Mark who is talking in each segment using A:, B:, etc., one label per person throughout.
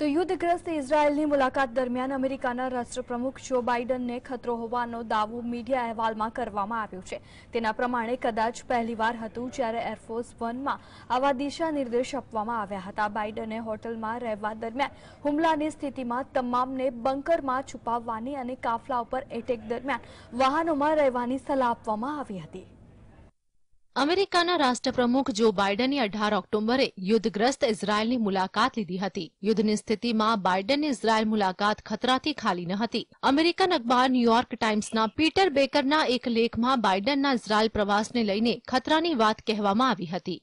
A: તો યુદ્ધગ્રસ્ત ઇઝરાયેલની મુલાકાત દરમિયાન અમેરિકાના રાષ્ટ્રપ્રમુખ જો બાઇડનને ખતરો હોવાનો દાવો મીડિયા અહેવાલમાં કરવામાં આવ્યો છે તેના પ્રમાણે કદાચ પહેલીવાર હતું જ્યારે એરફોર્સ વનમાં આવા દિશા નિર્દેશ આપવામાં આવ્યા હતા બાઇડને હોટલમાં રહેવા દરમિયાન હુમલાની સ્થિતિમાં તમામને બંકરમાં છુપાવવાની અને કાફલા ઉપર એટેક દરમિયાન વાહનોમાં રહેવાની સલાહ આપવામાં આવી હતી અમેરિકાના
B: રાષ્ટ્રપ્રમુખ જો બાઇડને અઢાર ઓક્ટોબરે યુદ્ધગ્રસ્ત ઇઝરાયેલની મુલાકાત લીધી હતી યુદ્ધની સ્થિતિમાં બાઇડનની ઇઝરાયલ મુલાકાત ખતરાથી ખાલી ન હતી અમેરિકન અખબાર ન્યૂયોર્ક ટાઇમ્સના પીટર બેકરના એક લેખમાં બાઇડનના ઇઝરાયેલ પ્રવાસને લઈને ખતરાની વાત કહેવામાં આવી હતી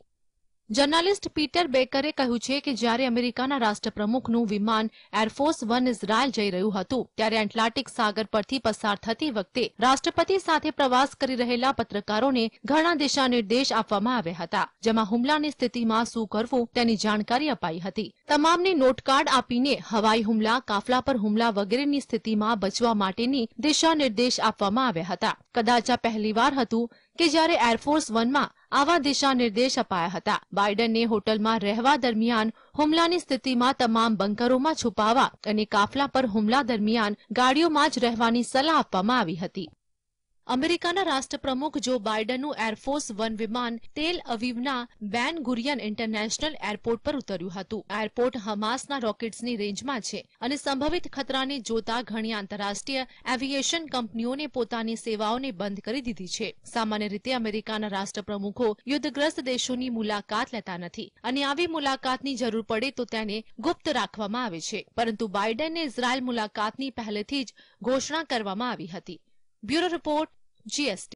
B: જર્નાલિસ્ટ પીટર બેકરે કહ્યું છે કે જ્યારે અમેરિકાના રાષ્ટ્રપ્રમુખનું વિમાન એરફોર્સ વન ઇઝરાયલ જઈ રહ્યું હતું ત્યારે એટલાન્ટિક સાગર પરથી પસાર થતી વખતે રાષ્ટ્રપતિ સાથે પ્રવાસ કરી રહેલા પત્રકારોને ઘણા દિશા આપવામાં આવ્યા હતા જેમાં હુમલાની સ્થિતિમાં શું કરવું તેની જાણકારી અપાઈ હતી તમામને નોટકાર્ડ આપીને હવાઈ હુમલા કાફલા પર હુમલા વગેરેની સ્થિતિમાં બચવા માટેની દિશા નિર્દેશ આપવામાં આવ્યા હતા કદાચ આ પહેલીવાર હતું કે જ્યારે એરફોર્સ વનમાં આવા દિશા નિર્દેશ અપાયા હતા બાઇડનને હોટલમાં રહેવા દરમિયાન હુમલાની સ્થિતિમાં તમામ બંકરોમાં છુપાવા અને કાફલા પર હુમલા દરમિયાન ગાડીઓમાં જ રહેવાની સલાહ આપવામાં આવી હતી અમેરિકાના રાષ્ટ્રપ્રમુખ જો બાઇડનનું એરફોર્સ વન વિમાન તેલ અવિવના બેન ગુરિયન ઇન્ટરનેશનલ એરપોર્ટ પર ઉતર્યું હતું એરપોર્ટ હમાસના રોકેટ્સની રેન્જમાં છે અને સંભવિત ખતરાને જોતા ઘણી આંતરરાષ્ટ્રીય એવિએશન કંપનીઓને પોતાની સેવાઓને બંધ કરી દીધી છે સામાન્ય રીતે અમેરિકાના રાષ્ટ્રપ્રમુખો યુદ્ધગ્રસ્ત દેશોની મુલાકાત લેતા નથી અને આવી મુલાકાતની જરૂર પડે તો તેને ગુપ્ત રાખવામાં આવે છે પરંતુ બાઇડનને ઇઝરાયલ મુલાકાતની પહેલેથી જ ઘોષણા કરવામાં આવી હતી Bureau Report GST.